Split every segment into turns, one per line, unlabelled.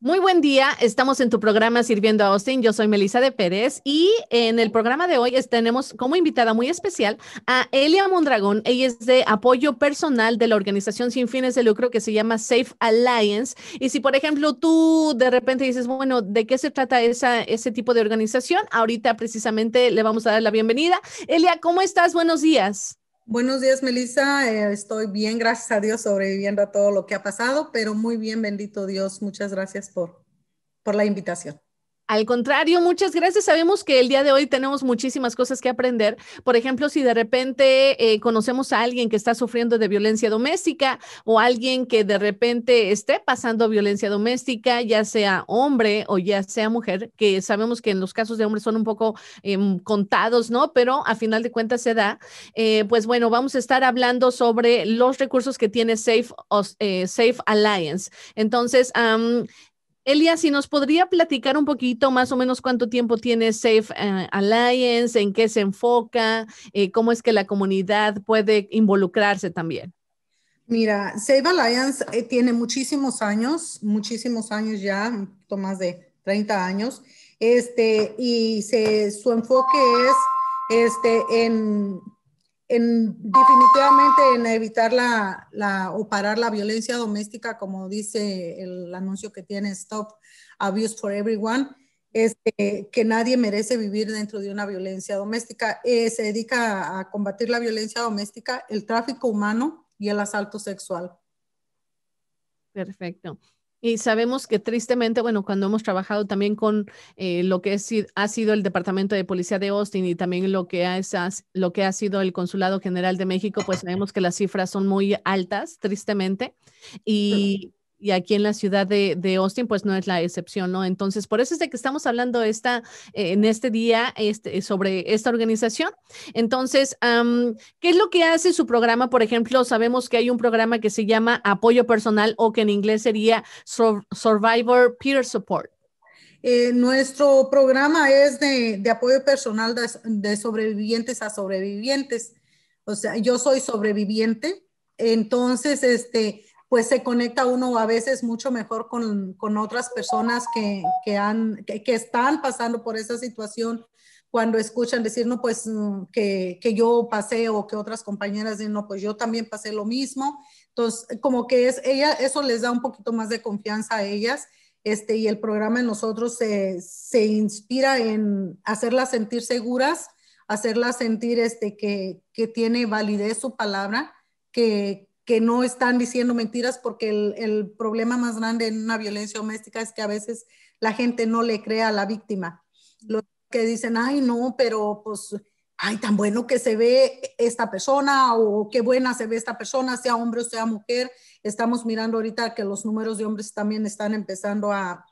Muy buen día, estamos en tu programa Sirviendo a Austin. Yo soy Melisa de Pérez y en el programa de hoy tenemos como invitada muy especial a Elia Mondragón. Ella es de apoyo personal de la organización sin fines de lucro que se llama Safe Alliance. Y si, por ejemplo, tú de repente dices, bueno, ¿de qué se trata esa, ese tipo de organización? Ahorita precisamente le vamos a dar la bienvenida. Elia, ¿cómo estás? Buenos días. Buenos días, Melissa. Eh,
estoy bien, gracias a Dios, sobreviviendo a todo lo que ha pasado, pero muy bien, bendito Dios. Muchas gracias por,
por la invitación. Al contrario, muchas gracias. Sabemos que el día de hoy tenemos muchísimas cosas que aprender. Por ejemplo, si de repente eh, conocemos a alguien que está sufriendo de violencia doméstica o alguien que de repente esté pasando violencia doméstica, ya sea hombre o ya sea mujer, que sabemos que en los casos de hombres son un poco em, contados, ¿no? Pero a final de cuentas se da. Eh, pues bueno, vamos a estar hablando sobre los recursos que tiene Safe, eh, Safe Alliance. Entonces, um, Elia, si nos podría platicar un poquito más o menos cuánto tiempo tiene Safe eh, Alliance, en qué se enfoca, eh, cómo es que la comunidad puede involucrarse también.
Mira, Safe Alliance eh, tiene muchísimos años, muchísimos años ya, un más de 30 años, este, y su enfoque es este, en en, definitivamente en evitar la, o parar la violencia doméstica, como dice el anuncio que tiene Stop Abuse for Everyone, es que nadie merece vivir dentro de una violencia doméstica. Eh, se dedica a combatir la violencia doméstica, el tráfico humano y
el asalto sexual. Perfecto. Y sabemos que tristemente, bueno, cuando hemos trabajado también con eh, lo que es, ha sido el Departamento de Policía de Austin y también lo que, ha, lo que ha sido el Consulado General de México, pues sabemos que las cifras son muy altas, tristemente. Y y aquí en la ciudad de, Austin, pues no es la excepción, ¿no? Entonces, por eso es de que estamos hablando esta, eh, en este día este, sobre esta organización. Entonces, ¿qué es lo que hace su programa? Por ejemplo, sabemos que hay un programa que se llama Apoyo Personal o que en inglés sería Survivor Peer Support.
Eh, nuestro programa es de, apoyo personal de sobrevivientes a sobrevivientes. O sea, yo soy sobreviviente, entonces, este pues se conecta uno a veces mucho mejor con, otras personas que, han, que, están pasando por esa situación cuando escuchan decir, no, pues mm, que, yo pasé o que otras compañeras dicen, no, pues yo también pasé lo mismo. Entonces, como que es, ella, eso les da un poquito más de confianza a ellas. Este, y el programa en nosotros se, inspira en hacerlas sentir seguras, hacerlas sentir este, que, que tiene validez su palabra, que, que no están diciendo mentiras, porque el, problema más grande en una violencia doméstica es que a veces la gente no le crea a la víctima. lo que dicen, ay, no, pero pues, ay, tan bueno que se ve esta persona o qué buena se ve esta persona, sea hombre o sea mujer. Estamos mirando ahorita que los números de hombres también están empezando a,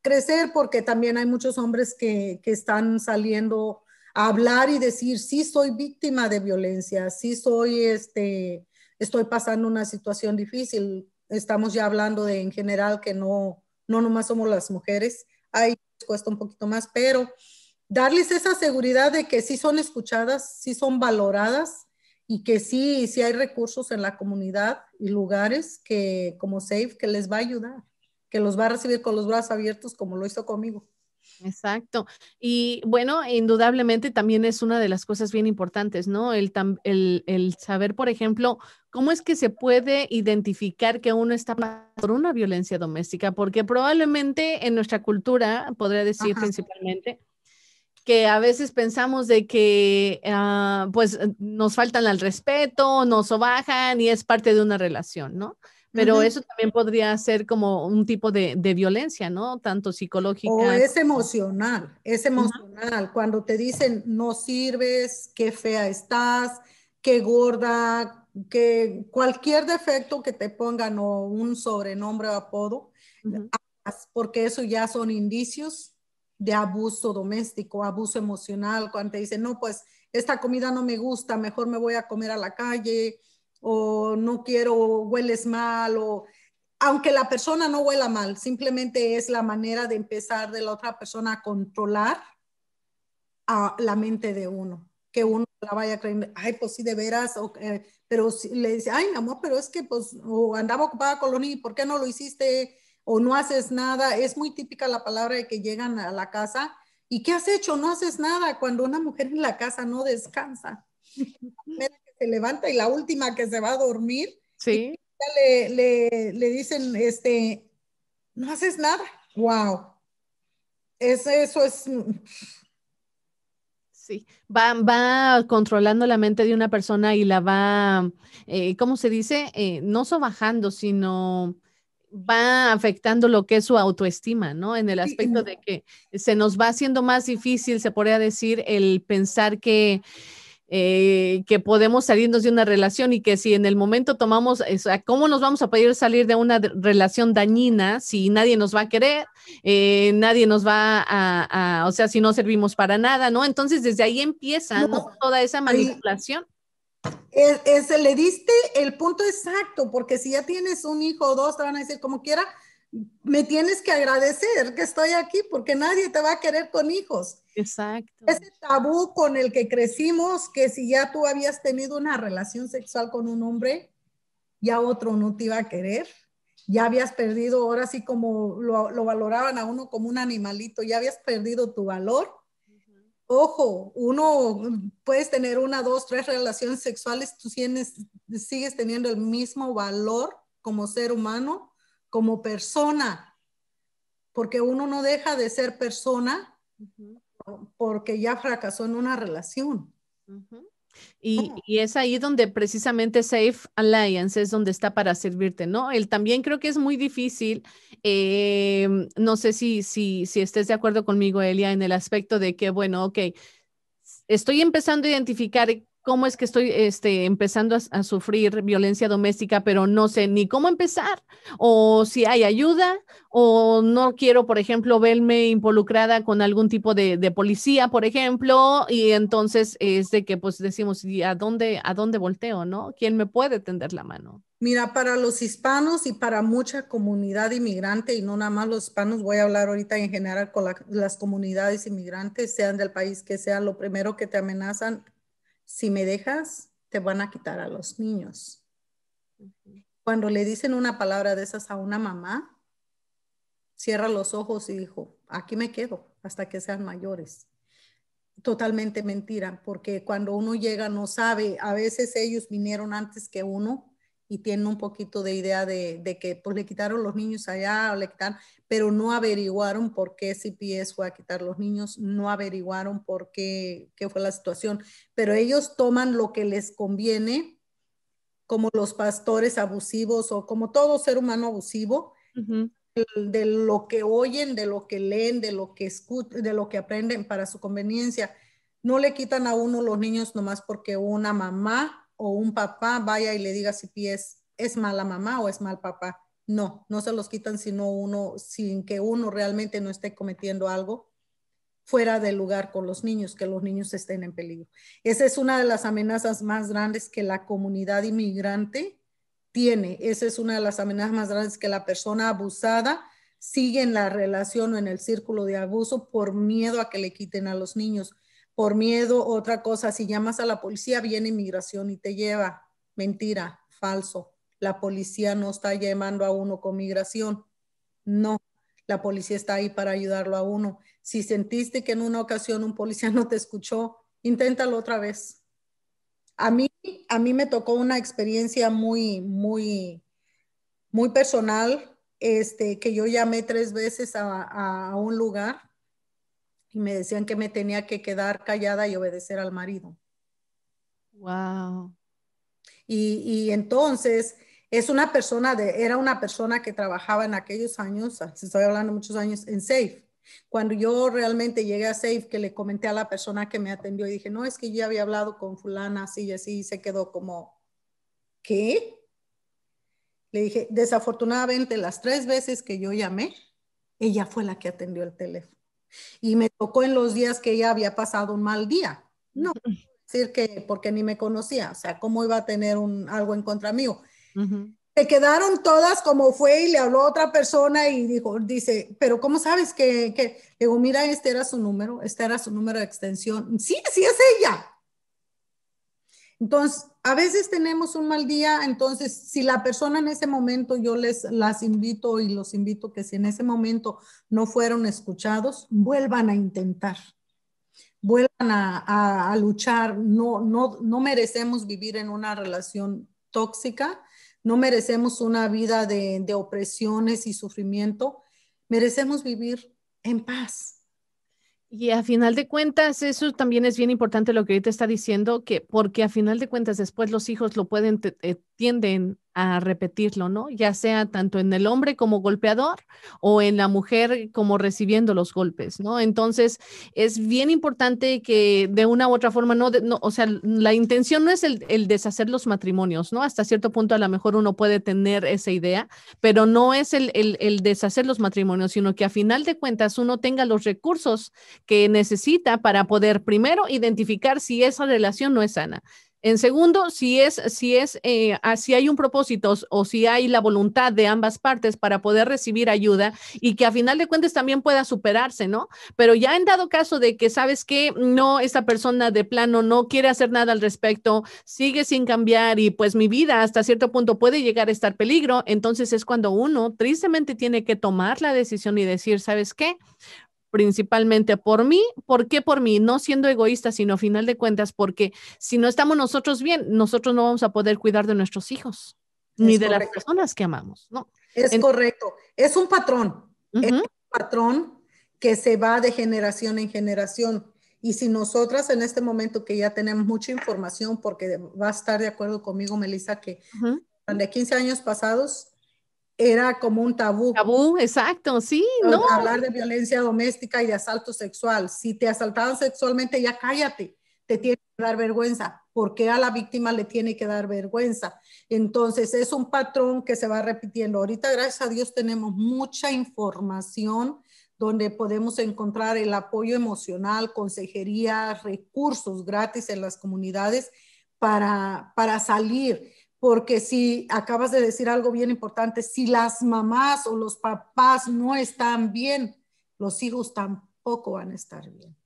crecer porque también hay muchos hombres que, que están saliendo a hablar y decir, sí soy víctima de violencia, sí soy este, estoy pasando una situación difícil. Estamos ya hablando de en general que no, no nomás somos las mujeres, ahí cuesta un poquito más, pero darles esa seguridad de que sí son escuchadas, sí son valoradas y que sí, sí hay recursos en la comunidad y lugares que como SAFE que les va a ayudar, que los va a recibir
con los brazos abiertos como lo hizo conmigo. Exacto. Y bueno, indudablemente también es una de las cosas bien importantes, ¿no? El, el, el saber, por ejemplo, cómo es que se puede identificar que uno está por una violencia doméstica, porque probablemente en nuestra cultura, podría decir principalmente, que a veces pensamos de que ah, pues nos faltan al respeto, nos bajan y es parte de una relación, ¿no? Pero eso también podría ser como un tipo de, violencia, ¿no? Tanto psicológica. O es
emocional, es emocional. Cuando te dicen no sirves, qué fea estás, qué gorda, que cualquier defecto que te pongan o un sobrenombre o apodo, porque eso ya son indicios de abuso doméstico, abuso emocional. Cuando te dicen, no, pues esta comida no me gusta, mejor me voy a comer a la calle o no quiero, hueles mal, o aunque la persona no huela mal, simplemente es la manera de empezar de la otra persona a controlar a la mente de uno, que uno la vaya creyendo, ay, pues sí, de veras, eh, pero si, le dice, ay, mi amor, pero es que pues o andaba ocupada con los ¿por qué no lo hiciste? O no haces nada, es muy típica la palabra de que llegan a la casa, ¿y qué has hecho? No haces nada cuando una mujer en la casa no descansa. levanta y la última que se va a dormir. Le, dicen, este, no haces nada.
Wow. Es, eso es. Sí, va, va controlando la mente de una persona y la va, eh, ¿cómo se dice? Eh, no sobajando, sino va afectando lo que es su autoestima, ¿no? En el aspecto de que se nos va haciendo más difícil, se podría decir, el pensar que eh, que podemos salirnos de una relación y que si en el momento tomamos, eh, ¿cómo nos vamos a poder salir de una relación dañina si nadie nos va a querer, eh, nadie nos va a, o sea, si no servimos para nada, ¿no? Entonces desde ahí empieza, Toda esa manipulación. se le diste el
punto exacto, porque si ya tienes un hijo o dos, te van a decir como quiera, me tienes que agradecer que estoy aquí porque nadie te va a querer con hijos. Exacto. Ese tabú con el que crecimos, que si ya tú habías tenido una relación sexual con un hombre, ya otro no te iba a querer. Ya habías perdido, ahora sí como lo, valoraban a uno como un animalito, ya habías perdido tu valor. Ojo, uno puedes tener una, dos, tres relaciones sexuales, tú sigues teniendo el mismo valor como ser humano como persona, porque uno no deja de ser persona porque ya fracasó en una relación.
y, es ahí donde precisamente Safe Alliance es donde está para servirte, ¿no? Él también creo que es muy difícil, eh, no sé si, si, si estés de acuerdo conmigo, Elia, en el aspecto de que, bueno, ok, estoy empezando a identificar cómo es que estoy este, empezando a, sufrir violencia doméstica, pero no sé ni cómo empezar, o si hay ayuda, o no quiero, por ejemplo, verme involucrada con algún tipo de, policía, por ejemplo, y entonces es de que pues decimos, ¿y a dónde, a dónde volteo, no? ¿Quién me puede tender la mano?
Mira, para los hispanos y para mucha comunidad inmigrante, y no nada más los hispanos, voy a hablar ahorita en general con las comunidades inmigrantes, sean del país que sea, lo primero que te amenazan si me dejas, te van a quitar a los niños. Cuando le dicen una palabra de esas a una mamá, cierra los ojos y dijo, aquí me quedo hasta que sean mayores. Totalmente mentira, porque cuando uno llega no sabe, a veces ellos vinieron antes que uno y tienen un poquito de idea de, que pues le quitaron los niños allá le pero no averiguaron por qué CPS fue a quitar los niños, no averiguaron por qué, qué fue la situación, pero ellos toman lo que les conviene como los pastores abusivos o como todo ser humano abusivo, de lo que oyen, de lo que leen, de lo que escuchan, de lo que aprenden para su conveniencia. No le quitan a uno los niños nomás porque una mamá o un papá vaya y le diga si pies es mala mamá o es mal papá. No, no se los quitan sino uno, sin que uno realmente no esté cometiendo algo fuera del lugar con los niños, que los niños estén en peligro. Esa es una de las amenazas más grandes que la comunidad inmigrante tiene. Esa es una de las amenazas más grandes que la persona abusada sigue en la relación o en el círculo de abuso por miedo a que le quiten a los niños por miedo, otra cosa, si llamas a la policía, viene inmigración y te lleva. Mentira, falso. La policía no está llamando a uno con migración. No, la policía está ahí para ayudarlo a uno. Si sentiste que en una ocasión un policía no te escuchó, inténtalo otra vez. A mí, a mí me tocó una experiencia muy, muy, muy personal, este, que yo llamé tres veces a un lugar y me decían que me tenía que quedar callada y obedecer al marido. Wow. Y, entonces es una persona de, era una persona que trabajaba en aquellos años, ah, se estoy hablando muchos años, en SAFE. Cuando yo realmente llegué a SAFE, que le comenté a la persona que me atendió y dije, no, es que yo había hablado con fulana así y así, y se quedó como, ¿qué? Le dije, desafortunadamente las tres veces que yo llamé, ella fue la que atendió el teléfono. Y me tocó en los días que ella había pasado un mal día. No, decir que porque ni me conocía, o sea, cómo iba a tener un, algo en contra mío. Se quedaron todas como fue y le habló a otra persona y dijo, dice, pero ¿cómo sabes que, que? digo, mira, este era su número, este era su número de extensión. Sí, sí es ella. Entonces, a veces tenemos un mal día, entonces si la persona en ese momento, yo les las invito y los invito que si en ese momento no fueron escuchados, vuelvan a intentar, vuelvan a, luchar. No, merecemos vivir en una relación tóxica, no merecemos una vida de opresiones y sufrimiento, merecemos vivir en paz,
y a final de cuentas, eso también es bien importante lo que ahorita está diciendo, que porque a final de cuentas después los hijos lo pueden, eh, tienden a repetirlo, ¿no? Ya sea tanto en el hombre como golpeador o en la mujer como recibiendo los golpes, ¿no? Entonces, es bien importante que de una u otra forma, no, o sea, la intención no es el, deshacer los matrimonios, ¿no? Hasta cierto punto a lo mejor uno puede tener esa idea, pero no es el, el deshacer los matrimonios, sino que a final de cuentas uno tenga los recursos que necesita para poder primero identificar si esa relación no es sana en segundo, si es, si es, eh, si hay un propósito o si hay la voluntad de ambas partes para poder recibir ayuda y que a final de cuentas también pueda superarse, ¿no? Pero ya en dado caso de que sabes que no, esta persona de plano no quiere hacer nada al respecto, sigue sin cambiar y pues mi vida hasta cierto punto puede llegar a estar peligro, entonces es cuando uno tristemente tiene que tomar la decisión y decir, ¿sabes qué? principalmente por mí. ¿Por qué por mí? No siendo egoísta, sino a final de cuentas, porque si no estamos nosotros bien, nosotros no vamos a poder cuidar de nuestros hijos, ni de las personas que amamos,
¿no? Es correcto.
Es un patrón.
Es un patrón que se va de generación en generación. Y si nosotras en este momento que ya tenemos mucha información, porque va a estar de acuerdo conmigo, Melissa, que de 15 años pasados era como un tabú.
Tabú, exacto, sí, no. Hablar de
violencia doméstica y de asalto sexual. Si te asaltaban sexualmente, ya cállate, te tiene que dar vergüenza. porque a la víctima le tiene que dar vergüenza? Entonces, es un patrón que se va repitiendo. Ahorita, gracias a Dios, tenemos mucha información donde podemos encontrar el apoyo emocional, consejería, recursos gratis en las comunidades para, para salir porque si acabas de decir algo bien importante, si las mamás o los papás no están bien, los hijos tampoco van a estar bien.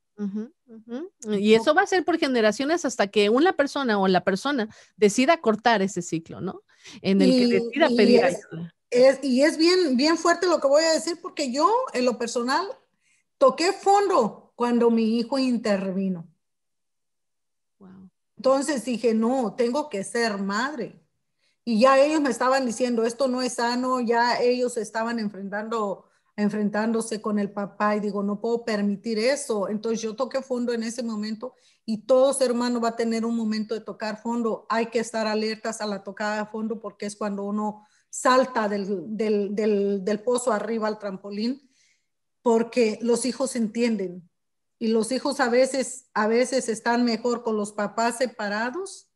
Y eso va a ser por generaciones hasta que una persona o la persona decida cortar ese ciclo, ¿no? En el que decida pedir ayuda.
y es bien, bien fuerte lo que voy a decir porque yo, en lo personal, toqué fondo cuando mi hijo intervino. Entonces dije, no, tengo que ser madre. Y ya ellos me estaban diciendo, esto no es sano, ya ellos estaban enfrentando, enfrentándose con el papá y digo, no puedo permitir eso. Entonces yo toqué fondo en ese momento y todo ser humano va a tener un momento de tocar fondo. Hay que estar alertas a la tocada de fondo porque es cuando uno salta del, del, del, del pozo arriba al trampolín, porque los hijos entienden, y los hijos a veces, a veces están mejor con los papás separados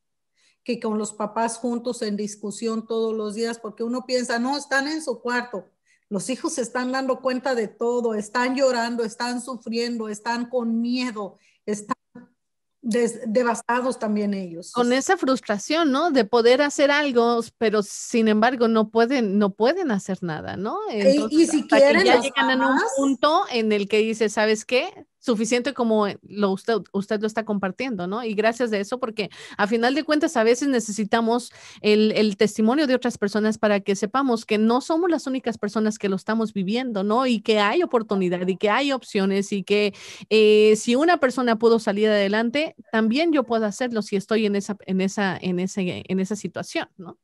que con los papás juntos en discusión todos los días, porque uno piensa, no, están en su cuarto. Los hijos se están dando cuenta de todo, están llorando, están sufriendo, están con miedo, están devastados también ellos. Con esa
frustración, ¿no? De poder hacer algo, pero sin embargo no pueden, no pueden hacer nada, ¿no? y, si quieren, llegan a un punto en el que dice, ¿sabes qué? suficiente como eh, lo usted, usted lo está compartiendo, ¿no? Y gracias de eso, porque a final de cuentas a veces necesitamos el, testimonio de otras personas para que sepamos que no somos las únicas personas que lo estamos viviendo, ¿no? Y que hay oportunidad y que hay opciones y que eh, si una persona pudo salir adelante, también yo puedo hacerlo si estoy en esa, en esa, en ese, en esa situación, ¿no?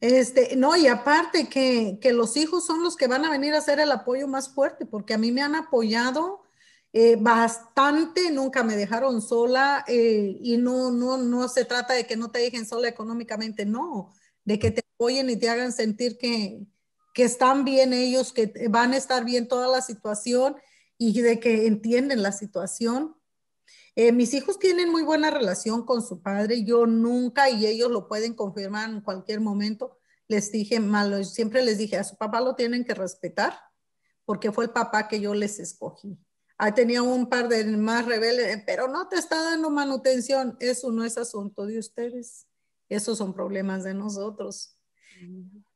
Este, no, y aparte que, que, los hijos son los que van a venir a ser el apoyo más fuerte, porque a mí me han apoyado eh, bastante, nunca me dejaron sola eh, y no, no, no se trata de que no te dejen sola económicamente, no, de que te apoyen y te hagan sentir que, están bien ellos, que van a estar bien toda la situación y de que entienden la situación. Eh, mis hijos tienen muy buena relación con su padre, yo nunca, y ellos lo pueden confirmar en cualquier momento, les dije, malo, siempre les dije, a su papá lo tienen que respetar porque fue el papá que yo les escogí. Ah, tenía un par de más rebeldes, eh, pero no te está dando manutención. Eso no es asunto de ustedes. Esos son problemas de nosotros.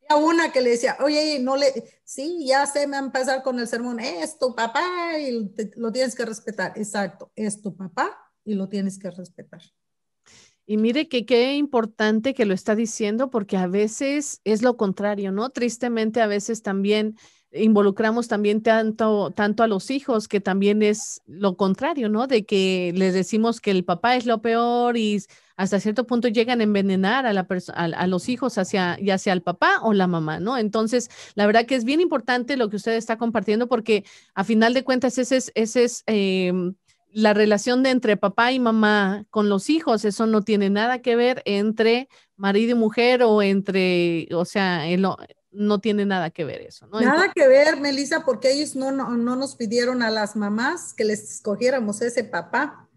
Había una que le decía, oye, no le, sí, ya se me han a pasar con el sermón, es tu papá y lo tienes que respetar. Exacto, es tu papá y lo tienes
que respetar. Y mire que qué importante que lo está diciendo, porque a veces es lo contrario, ¿no? Tristemente, a veces también involucramos también tanto, tanto a los hijos, que también es lo contrario, ¿no? De que les decimos que el papá es lo peor y hasta cierto punto llegan a envenenar a, la a los hijos hacia, ya sea el papá o la mamá, ¿no? Entonces, la verdad que es bien importante lo que usted está compartiendo porque a final de cuentas ese es, ese es em, la relación de entre papá y mamá con los hijos, eso no tiene nada que ver entre marido y mujer o entre, o sea, el, no tiene nada que ver eso, ¿no? Nada
que ver, Melissa, porque ellos no, no, nos pidieron a las mamás que les escogiéramos ese papá.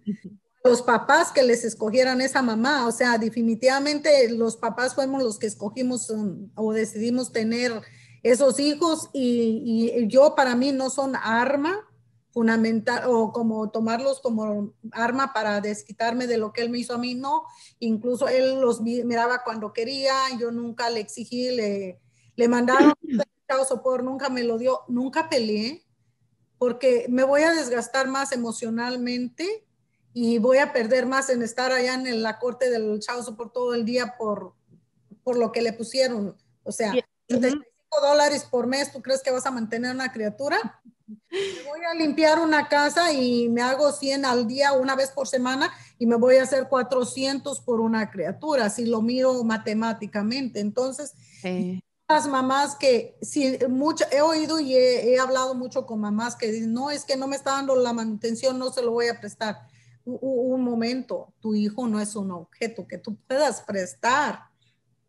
Los papás que les escogieran esa mamá, o sea, definitivamente los papás fuimos los que escogimos um, o decidimos tener esos hijos y, y, yo para mí no son arma fundamental o como tomarlos como arma para desquitarme de lo que él me hizo a mí, no, incluso él los miraba cuando quería, yo nunca le exigí, le, le mandaron chao por nunca me lo dio, nunca peleé, porque me voy a desgastar más emocionalmente y voy a perder más en estar allá en la corte del chao por todo el día por, por lo que le pusieron. O sea, 35 dólares por mes, ¿tú crees que vas a mantener una criatura? voy a limpiar una casa y me hago 100 al día una vez por semana y me voy a hacer 400 por una criatura, si lo miro matemáticamente. Entonces, las mamás que si mucho he oído y he, hablado mucho con mamás que dicen no es que no me está dando la manutención no se lo voy a prestar un, un momento tu hijo no es un objeto que tú puedas prestar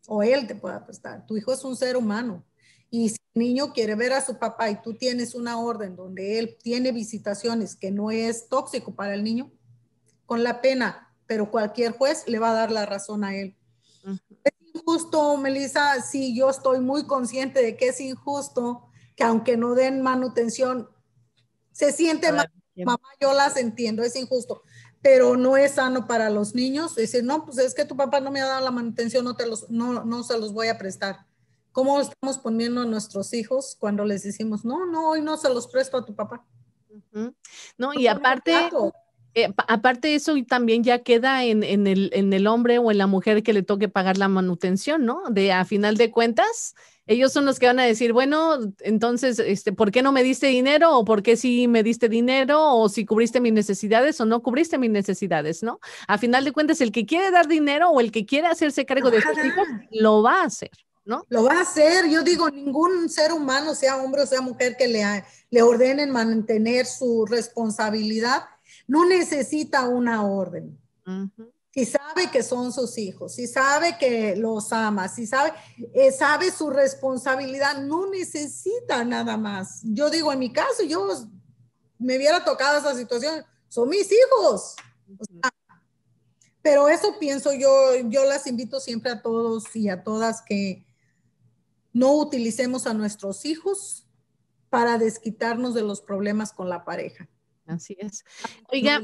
o él te pueda prestar tu hijo es un ser humano y si el niño quiere ver a su papá y tú tienes una orden donde él tiene visitaciones que no es tóxico para el niño con la pena pero cualquier juez le va a dar la razón a él injusto, Melissa, sí, yo estoy muy consciente de que es injusto, que aunque no den manutención, se siente mal. Mamá, yo las entiendo, es injusto, pero no es sano para los niños. Decir, no, pues es que tu papá no me ha dado la manutención, no, te los, no, no se los voy a prestar. ¿Cómo estamos poniendo a nuestros hijos cuando les decimos, no, no, hoy no se los presto a tu papá?
No, pues y aparte, eh, aparte de eso, también ya queda en, el, hombre o en la mujer que le toque pagar la manutención, ¿no? De a final de cuentas, ellos son los que van a decir, bueno, entonces, este, ¿por qué no me diste dinero? ¿O por qué sí me diste dinero? ¿O si cubriste mis necesidades o no cubriste mis necesidades, ¿no? A final de cuentas, el que quiere dar dinero o el que quiere hacerse cargo de sus hijos, lo va a hacer.
¿No? Lo va a hacer, yo digo, ningún ser humano, sea hombre o sea mujer, que le, le ordenen mantener su responsabilidad, no necesita una orden. Si sabe que son sus hijos, si sabe que los ama, si sabe, eh, sabe su responsabilidad, no necesita nada más. Yo digo, en mi caso, yo me hubiera tocado esa situación, son mis hijos. pero eso pienso yo, yo las invito siempre a todos y a todas que no utilicemos a nuestros hijos para desquitarnos de los problemas con la pareja. Así es. Oiga,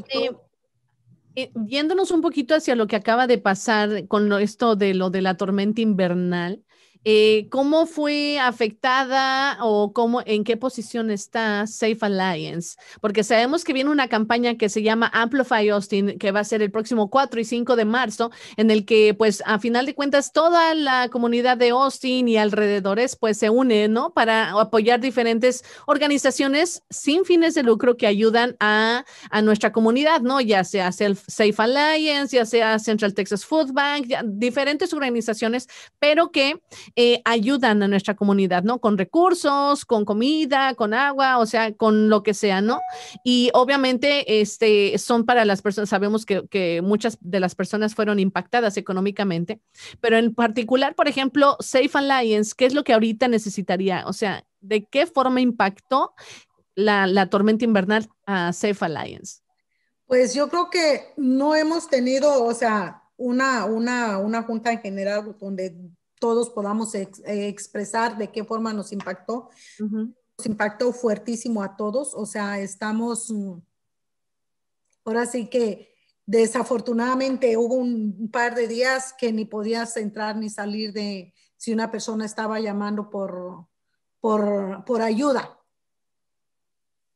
viéndonos eh, eh, un poquito hacia lo que acaba de pasar con esto de lo de la tormenta invernal, eh, ¿Cómo fue afectada o cómo, en qué posición está Safe Alliance? Porque sabemos que viene una campaña que se llama Amplify Austin, que va a ser el próximo 4 y 5 de marzo, en el que, pues, a final de cuentas, toda la comunidad de Austin y alrededores, pues, se une, ¿no? Para apoyar diferentes organizaciones sin fines de lucro que ayudan a, a nuestra comunidad, ¿no? Ya sea Safe Alliance, ya sea Central Texas Food Bank, diferentes organizaciones, pero que eh, ayudan a nuestra comunidad, ¿no? Con recursos, con comida, con agua, o sea, con lo que sea, ¿no? Y obviamente, este, son para las personas, sabemos que, muchas de las personas fueron impactadas económicamente, pero en particular, por ejemplo, Safe Alliance, ¿qué es lo que ahorita necesitaría? O sea, ¿de qué forma impactó la, tormenta invernal a Safe Alliance?
Pues yo creo que no hemos tenido, o sea, una, una, una junta en general donde todos podamos eh, expresar de qué forma nos impactó. Nos impactó fuertísimo a todos, o sea, estamos, mm, ahora sí que desafortunadamente hubo un par de días que ni podías entrar ni salir de si una persona estaba llamando por, por, ayuda.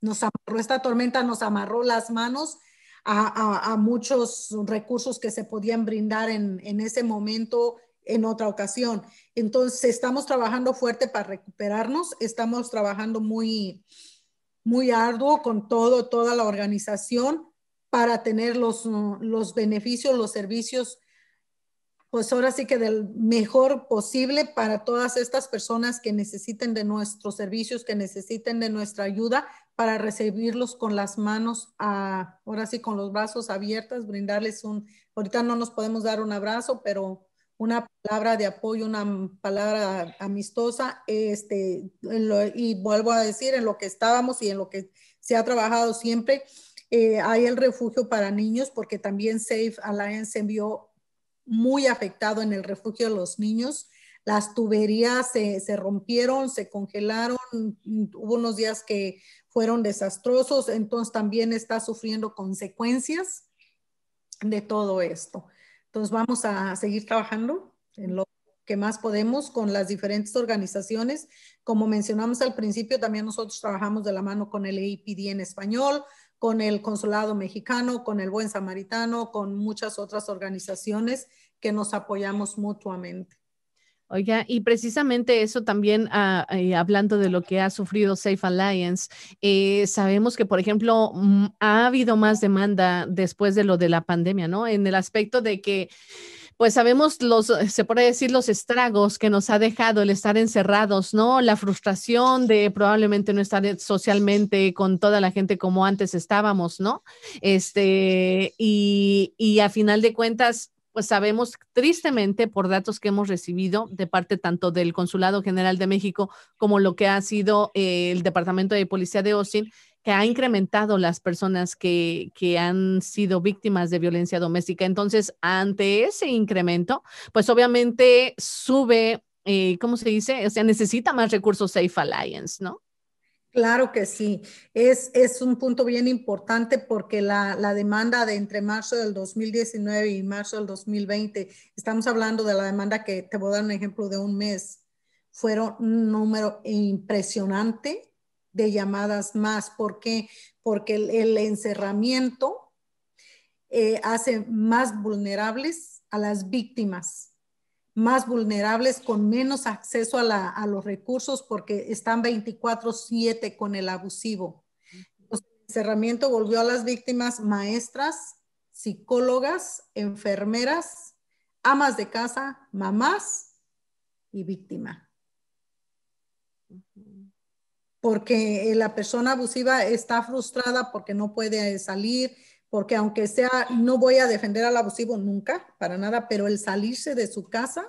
Nos amarró esta tormenta, nos amarró las manos a, muchos recursos que se podían brindar en, en ese momento en otra ocasión. Entonces, estamos trabajando fuerte para recuperarnos, estamos trabajando muy, muy arduo con todo, toda la organización para tener los, beneficios, los servicios, pues ahora sí que del mejor posible para todas estas personas que necesiten de nuestros servicios, que necesiten de nuestra ayuda, para recibirlos con las manos, a, ahora sí con los brazos abiertos, brindarles un, ahorita no nos podemos dar un abrazo, pero una palabra de apoyo, una palabra amistosa, este, y vuelvo a decir, en lo que estábamos y en lo que se ha trabajado siempre, eh, hay el refugio para niños, porque también Safe Alliance se envió muy afectado en el refugio de los niños. Las tuberías se, se rompieron, se congelaron, hubo unos días que fueron desastrosos, entonces también está sufriendo consecuencias de todo esto. Entonces vamos a seguir trabajando en lo que más podemos con las diferentes organizaciones. Como mencionamos al principio, también nosotros trabajamos de la mano con el EIPD en español, con el Consulado Mexicano, con el Buen Samaritano, con muchas otras organizaciones que nos apoyamos mutuamente.
Oiga, y precisamente eso también, ah, eh, hablando de lo que ha sufrido Safe Alliance, eh, sabemos que, por ejemplo, mm, ha habido más demanda después de lo de la pandemia, ¿no? En el aspecto de que pues sabemos los, eh, se puede decir los estragos que nos ha dejado el estar encerrados, ¿no? La frustración de probablemente no estar socialmente con toda la gente como antes estábamos, ¿no? Este, y, y a final de cuentas, pues sabemos tristemente por datos que hemos recibido de parte tanto del Consulado General de México como lo que ha sido eh, el Departamento de Policía de Austin, que ha incrementado las personas que, que, han sido víctimas de violencia doméstica. Entonces, ante ese incremento, pues obviamente sube, eh, ¿cómo se dice? O sea, necesita más recursos Safe Alliance, ¿no?
Claro que sí, es, un punto bien importante porque la, demanda de entre marzo del 2019 y marzo del 2020, estamos hablando de la demanda que te voy a dar un ejemplo de un mes, fueron un número impresionante de llamadas más. ¿Por qué? Porque el, encerramiento eh, hace más vulnerables a las víctimas más vulnerables, con menos acceso a, los recursos porque están 24/7 con el abusivo. el encerramiento volvió a las víctimas maestras, psicólogas, enfermeras, amas de casa, mamás y víctima. Porque eh, la persona abusiva está frustrada porque no puede eh, salir, porque aunque sea, no voy a defender al abusivo nunca, para nada, pero el salirse de su casa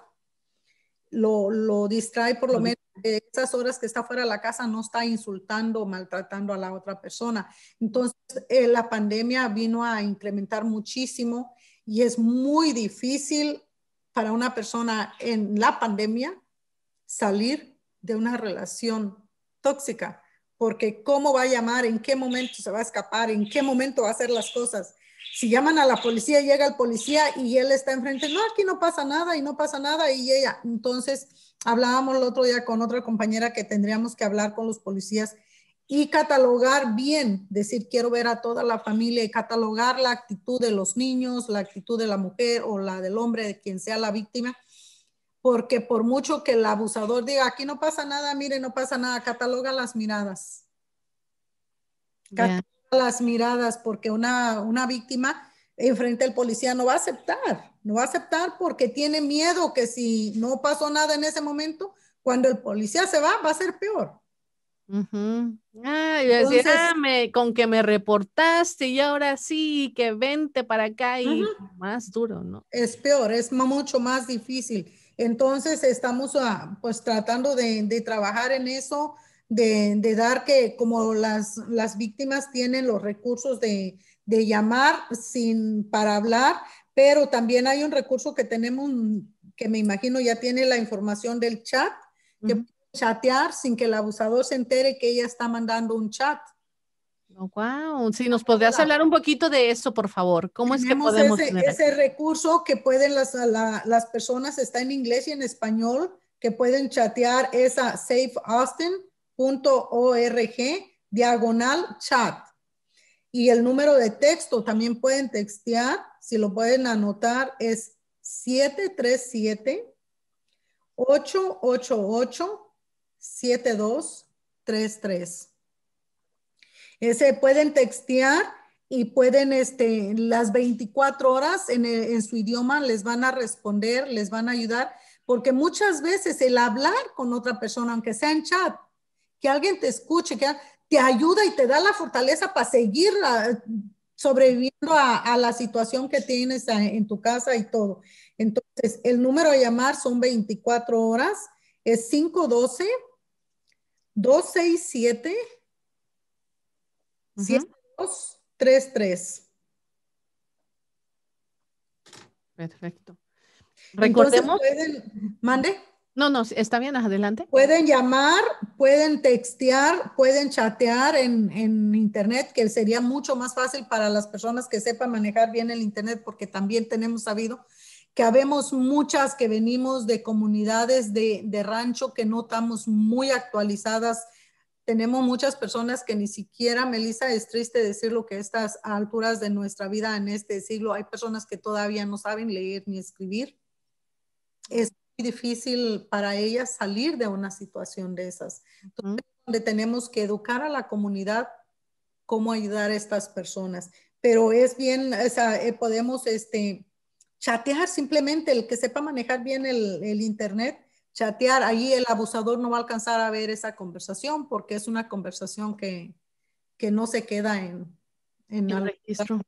lo, distrae por lo menos de esas horas que está fuera de la casa, no está insultando o maltratando a la otra persona. Entonces, eh, la pandemia vino a incrementar muchísimo y es muy difícil para una persona en la pandemia salir de una relación tóxica porque cómo va a llamar, en qué momento se va a escapar, en qué momento va a hacer las cosas. Si llaman a la policía, llega el policía y él está enfrente, no, aquí no pasa nada y no pasa nada y ella. Entonces, hablábamos el otro día con otra compañera que tendríamos que hablar con los policías y catalogar bien, decir, quiero ver a toda la familia y catalogar la actitud de los niños, la actitud de la mujer o la del hombre, de quien sea la víctima, porque por mucho que el abusador diga, aquí no pasa nada, mire, no pasa nada, cataloga las miradas. Cataloga las miradas, porque una, una víctima enfrente al policía no va a aceptar, no va a aceptar porque tiene miedo que si no pasó nada en ese momento, cuando el policía se va, va a ser peor.
Uh con que me reportaste y ahora sí, que vente para acá y más duro, ¿no?
Es peor, es mucho más difícil. Entonces estamos ah, pues tratando de, trabajar en eso, de, dar que como las, víctimas tienen los recursos de, llamar sin para hablar, pero también hay un recurso que tenemos que me imagino ya tiene la información del chat, de que chatear sin que el abusador se entere que ella está mandando un chat
si nos podrías hablar un poquito de eso, por favor. ¿Cómo es que podemos ese, ese
recurso que pueden las, las personas está en inglés y en español que pueden chatear es a safeaustin.org diagonal chat. Y el número de texto también pueden textear, si lo pueden anotar, es 737-888-7233. Eh, se pueden textear y pueden este, las 24 horas eh, en, su idioma les van a responder, les van a ayudar, porque muchas veces el hablar con otra persona, aunque sea en chat, que alguien te escuche, que te ayuda y te da la fortaleza para seguir ah, sobreviviendo a, la situación que tienes ah, en tu casa y todo. Entonces, el número a llamar son 24 horas, es 512 267 dos,
Perfecto. Recordemos.
mande. No, no, está bien, adelante. Pueden llamar, pueden textear, pueden chatear en, Internet, que sería mucho más fácil para las personas que sepan manejar bien el Internet, porque también tenemos sabido que habemos muchas que venimos de comunidades de, de rancho que no estamos muy actualizadas tenemos muchas personas que ni siquiera, Melissa, es triste decirlo que a estas alturas de nuestra vida en este siglo hay personas que todavía no saben leer ni escribir. Es muy difícil para ellas salir de una situación de esas. Entonces, donde tenemos que educar a la comunidad cómo ayudar a estas personas. Pero es bien, o sea, eh, podemos este, chatear simplemente, el que sepa manejar bien el, el Internet chatear, allí el abusador no va a alcanzar a ver esa conversación porque es una conversación que, que no se queda en, en el registro.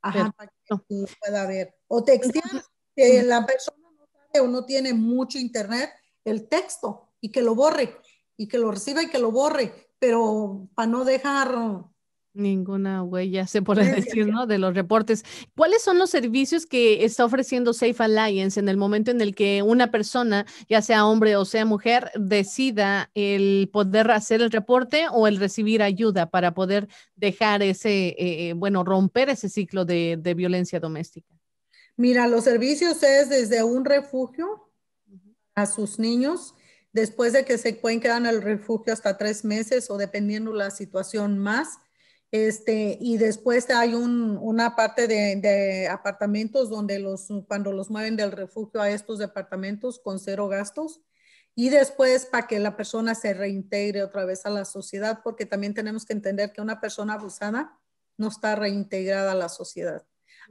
Ajá, para que pueda ver. O textear, que la persona no sabe o no tiene mucho internet, el texto y que lo borre, y que lo reciba y que lo borre, pero para no dejar
Ninguna huella, se puede decir, ¿no? De los reportes. ¿Cuáles son los servicios que está ofreciendo Safe Alliance en el momento en el que una persona, ya sea hombre o sea mujer, decida el poder hacer el reporte o el recibir ayuda para poder dejar ese, eh, eh, bueno, romper ese ciclo de, de, violencia doméstica?
Mira, los servicios es desde un refugio a sus niños, después de que se pueden quedar en el refugio hasta tres meses o dependiendo la situación más este, y después hay un, una parte de, de, apartamentos donde los, cuando los mueven del refugio a estos departamentos con cero gastos. Y después para que la persona se reintegre otra vez a la sociedad, porque también tenemos que entender que una persona abusada no está reintegrada a la sociedad.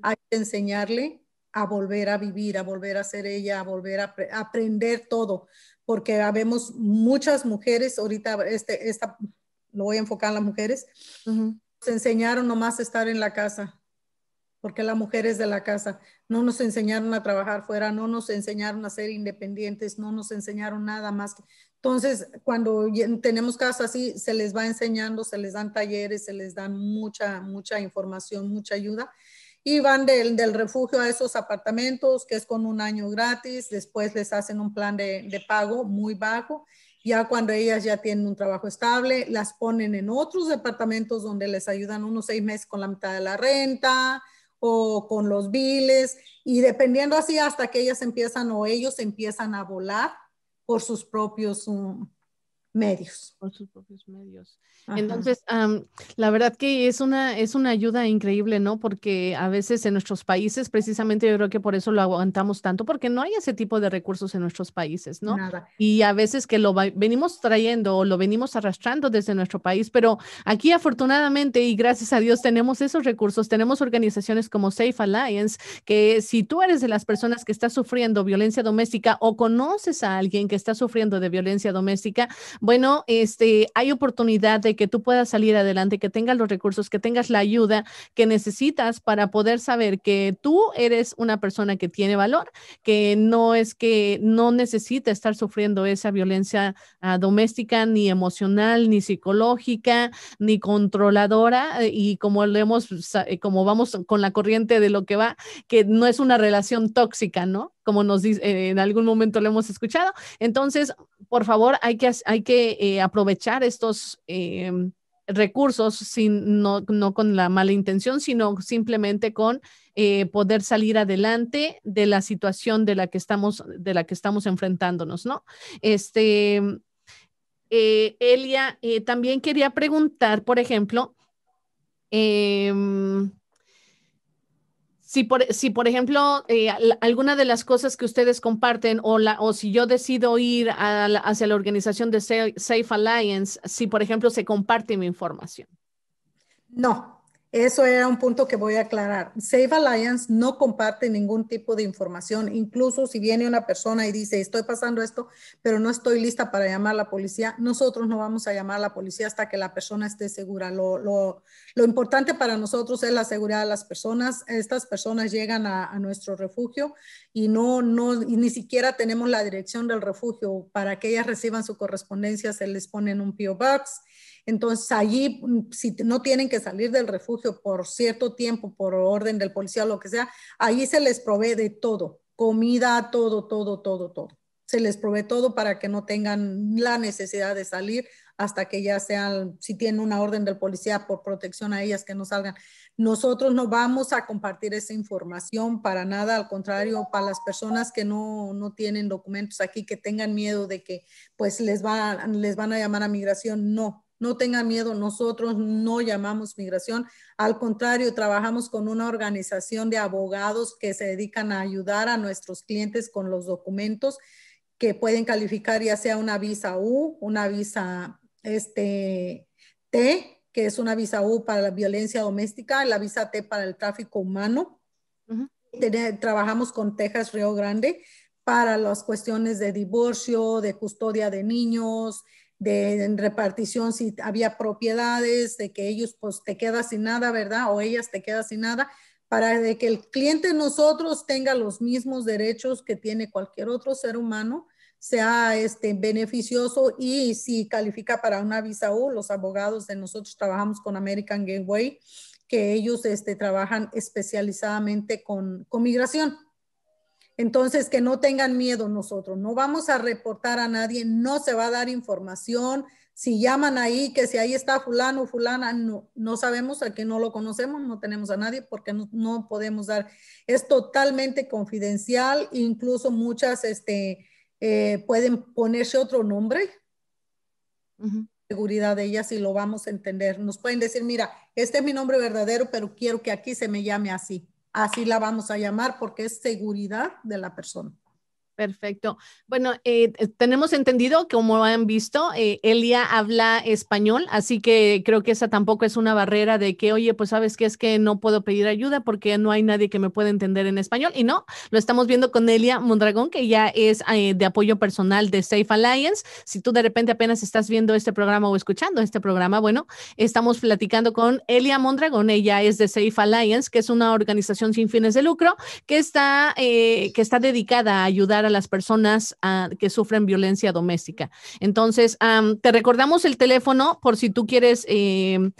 Hay que enseñarle a volver a vivir, a volver a ser ella, a volver a aprender todo, porque vemos muchas mujeres, ahorita este, esta, lo voy a enfocar en las mujeres, se enseñaron nomás a estar en la casa, porque la mujer es de la casa. No nos enseñaron a trabajar fuera, no nos enseñaron a ser independientes, no nos enseñaron nada más. Entonces, cuando tenemos casa así, se les va enseñando, se les dan talleres, se les dan mucha, mucha información, mucha ayuda. Y van del, refugio a esos apartamentos, que es con un año gratis, después les hacen un plan de, de pago muy bajo ya cuando ellas ya tienen un trabajo estable, las ponen en otros departamentos donde les ayudan unos seis meses con la mitad de la renta o con los biles y dependiendo así hasta que ellas empiezan o ellos empiezan a volar por sus propios um,
medios. Por sus propios medios. Entonces, la verdad que es una, es una ayuda increíble, ¿no? Porque a veces en nuestros países, precisamente yo creo que por eso lo aguantamos tanto, porque no hay ese tipo de recursos en nuestros países, ¿no? Nada. Y a veces que lo venimos trayendo o lo venimos arrastrando desde nuestro país, pero aquí afortunadamente y gracias a Dios tenemos esos recursos, tenemos organizaciones como Safe Alliance, que si tú eres de las personas que está sufriendo violencia doméstica o conoces a alguien que está sufriendo de violencia doméstica, bueno, este, hay oportunidad de que tú puedas salir adelante, que tengas los recursos, que tengas la ayuda que necesitas para poder saber que tú eres una persona que tiene valor, que no es que no necesita estar sufriendo esa violencia ah, doméstica, ni emocional, ni psicológica, ni controladora, eh, y como lo hemos, eh, como vamos con la corriente de lo que va, que no es una relación tóxica, ¿no? Como nos dice, eh, en algún momento lo hemos escuchado. Entonces, por favor, hay que, hay que eh, aprovechar estos em, recursos sin, no, con la mala intención, sino simplemente con eh, poder salir adelante de la situación de la que estamos, de la que estamos enfrentándonos, ¿no? Este, em, eh, Elia, también quería preguntar, por ejemplo, em, si por, si por ejemplo, eh, alguna de las cosas que ustedes comparten o, si yo decido ir hacia la organización de Safe Alliance, si por ejemplo se comparte mi información.
No, eso era un punto que voy a aclarar. Safe Alliance no comparte ningún tipo de información, incluso si viene una persona y dice, estoy pasando esto, pero no estoy lista para llamar a la policía, nosotros no vamos a llamar a la policía hasta que la persona esté segura. Lo, importante para nosotros es la seguridad de las personas. Estas personas llegan a, nuestro refugio y no, ni siquiera tenemos la dirección del refugio. Para que ellas reciban su correspondencia se les ponen un PO Box entonces allí, mm, si no tienen que salir del refugio por cierto tiempo, por orden del policía, lo que sea, allí se les provee de todo, comida, todo, todo, todo, todo. Se les provee todo para que no tengan la necesidad de salir hasta que ya sean, si tienen una orden del policía por protección a ellas, que no salgan. Nosotros no vamos a compartir esa información para nada, al contrario, para las personas que no, no tienen documentos aquí, que tengan miedo de que pues les, les van a llamar a migración, no, no tenga miedo, nosotros no llamamos migración, al contrario, trabajamos con una organización de abogados que se dedican a ayudar a nuestros clientes con los documentos que pueden calificar ya sea una visa U, una visa este, T, que es una visa U para la violencia doméstica, la visa T para el tráfico humano. trabajamos con Texas Río Grande para las cuestiones de divorcio, de custodia de niños, de repartición, si había propiedades, de que ellos pues te quedas sin nada, ¿verdad? O ellas te quedas sin nada, para que el cliente nosotros tenga los mismos derechos que tiene cualquier otro ser humano, sea este beneficioso y si califica para una visa U, los abogados de nosotros trabajamos con American Gateway, que ellos este, trabajan especializadamente con, con migración. Entonces, que no tengan miedo nosotros, no vamos a reportar a nadie, no se va a dar información. Si llaman ahí, que si ahí está fulano, fulana, no, no sabemos, aquí no lo conocemos, no tenemos a nadie porque no, podemos dar. Es totalmente confidencial, incluso muchas este, eh, pueden ponerse otro nombre. Seguridad de ellas y lo vamos a entender. Nos pueden decir, mira, este es mi nombre verdadero, pero quiero que aquí se me llame así así la vamos a llamar porque es seguridad de la persona.
Perfecto. Bueno, eh, eh, tenemos entendido, como han visto, eh, Elia habla español, así que creo que esa tampoco es una barrera de que, oye, pues sabes que es que no puedo pedir ayuda porque no hay nadie que me pueda entender en español. Y no, lo estamos viendo con Elia Mondragón, que ya es de apoyo personal de Safe Alliance. Si tú de repente apenas estás viendo este programa o escuchando este programa, bueno, estamos platicando con Elia Mondragón. Ella es de Safe Alliance, que es una organización sin fines de lucro que está, que está dedicada a ayudar a las personas ah, que sufren violencia doméstica. Entonces, te recordamos el teléfono por si tú quieres... Em,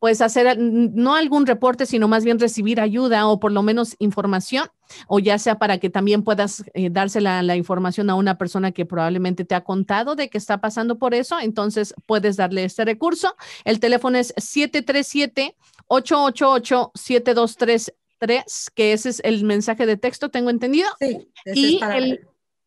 pues hacer no algún reporte, sino más bien recibir ayuda o por lo menos información, o ya sea para que también puedas darse eh, dársela la información a una persona que probablemente te ha contado de que está pasando por eso, entonces puedes darle este recurso. El teléfono es 737 888 723 tres que ese es el mensaje de texto, tengo entendido. Sí, y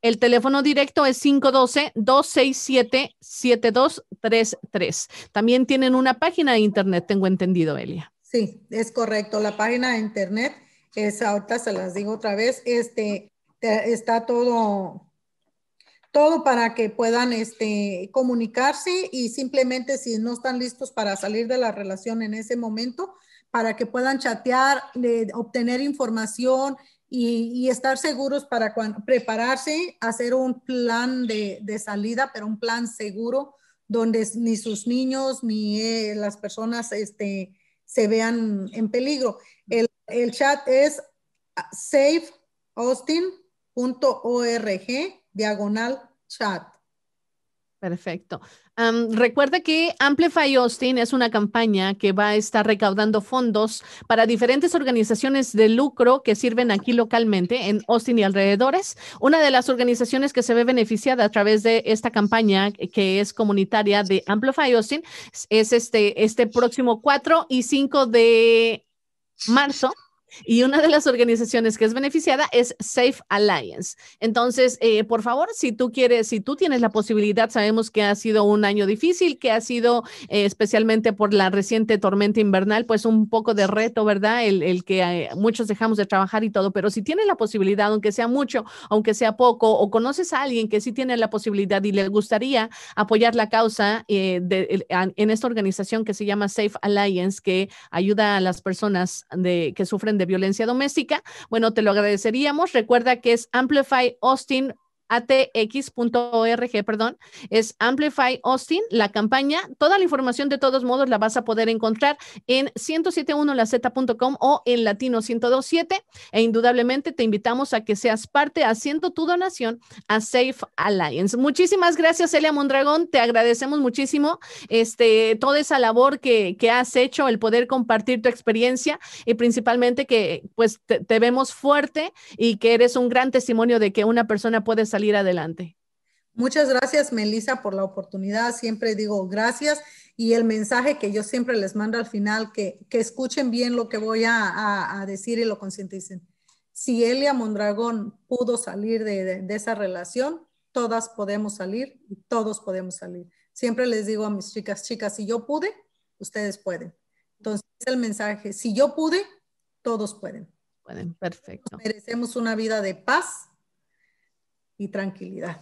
el, teléfono directo es 512-267-7233. También tienen una página de internet, tengo entendido, Elia.
Sí, es correcto. La página de internet es, ahorita se las digo otra vez, este, está todo todo para que puedan este, comunicarse y simplemente si no están listos para salir de la relación en ese momento, para que puedan chatear, obtener información y, estar seguros para prepararse, hacer un plan de, salida, pero un plan seguro donde ni sus niños ni eh, las personas este, se vean en peligro. El, el chat es safeaustin.org diagonal chat.
Perfecto. recuerda que Amplify Austin es una campaña que va a estar recaudando fondos para diferentes organizaciones de lucro que sirven aquí localmente en Austin y alrededores. Una de las organizaciones que se ve beneficiada a través de esta campaña eh, que es comunitaria de Amplify Austin es este, este próximo 4 y 5 de marzo y una de las organizaciones que es beneficiada es Safe Alliance. Entonces, eh, por favor, si tú quieres, si tú tienes la posibilidad, sabemos que ha sido un año difícil, que ha sido eh, especialmente por la reciente tormenta invernal, pues un poco de reto, ¿verdad? El, que eh, muchos dejamos de trabajar y todo, pero si tienes la posibilidad, aunque sea mucho, aunque sea poco, o conoces a alguien que sí tiene la posibilidad y le gustaría apoyar la causa de, en esta organización que se llama Safe Alliance, que ayuda a las personas de, que sufren de de violencia doméstica, bueno, te lo agradeceríamos. Recuerda que es Amplify Austin atx.org, perdón, es Amplify Austin, la campaña. Toda la información de todos modos la vas a poder encontrar en 1071laz.com o en Latino 1027 e indudablemente te invitamos a que seas parte haciendo tu donación a Safe Alliance. Muchísimas gracias, Elia Mondragón, te agradecemos muchísimo este, toda esa labor que, has hecho, el poder compartir tu experiencia y principalmente que pues te, te vemos fuerte y que eres un gran testimonio de que una persona puede salir ir adelante. Muchas
gracias, Melissa, por la oportunidad. Siempre digo gracias y el mensaje que yo siempre les mando al final, que, escuchen bien lo que voy a, decir y lo concienticen. Si Elia Mondragón pudo salir de, esa relación, todas podemos salir y todos podemos salir. Siempre les digo a mis chicas, chicas, si yo pude, ustedes pueden. Entonces, el mensaje, si yo pude, todos pueden. Pueden, perfecto. merecemos una vida de paz, y tranquilidad.